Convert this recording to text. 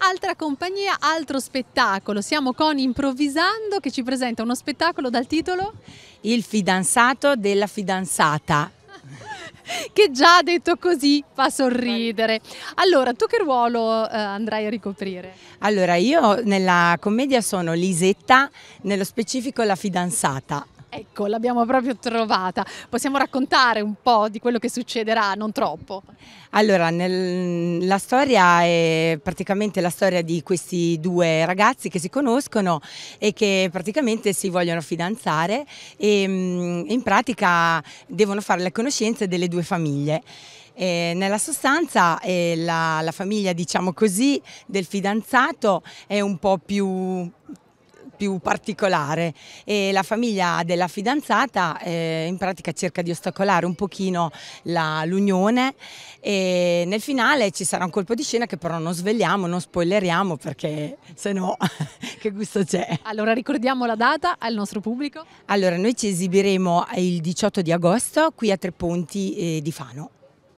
altra compagnia, altro spettacolo. Siamo con Improvvisando che ci presenta uno spettacolo dal titolo Il fidanzato della fidanzata. che già detto così fa sorridere. Allora, tu che ruolo eh, andrai a ricoprire? Allora, io nella commedia sono Lisetta, nello specifico la fidanzata. Ecco, l'abbiamo proprio trovata. Possiamo raccontare un po' di quello che succederà, non troppo? Allora, nel, la storia è praticamente la storia di questi due ragazzi che si conoscono e che praticamente si vogliono fidanzare e mm, in pratica devono fare le conoscenze delle due famiglie. Eh, nella sostanza eh, la, la, famiglia, diciamo così, del fidanzato è un po' più più particolare e la famiglia della fidanzata eh, in pratica cerca di ostacolare un pochino l'unione e nel finale ci sarà un colpo di scena che però non svegliamo, non spoileriamo perché se no che gusto c'è. Allora ricordiamo la data al nostro pubblico. Allora noi ci esibiremo il 18 di agosto qui a Tre Ponti eh, di Fano.